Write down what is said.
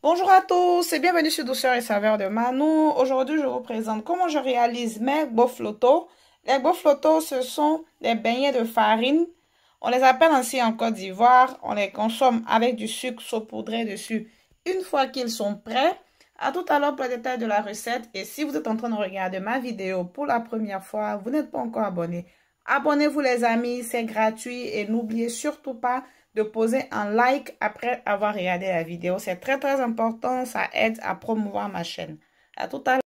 Bonjour à tous et bienvenue sur Douceur et Saveur de Manou. Aujourd'hui, je vous présente comment je réalise mes boflotos. Les boflotos, ce sont des beignets de farine. On les appelle ainsi en Côte d'Ivoire. On les consomme avec du sucre saupoudré dessus une fois qu'ils sont prêts. À tout à l'heure pour le détail de la recette. Et si vous êtes en train de regarder ma vidéo pour la première fois, vous n'êtes pas encore abonné, Abonnez-vous les amis, c'est gratuit et n'oubliez surtout pas de poser un like après avoir regardé la vidéo. C'est très très important, ça aide à promouvoir ma chaîne. À tout à l'heure.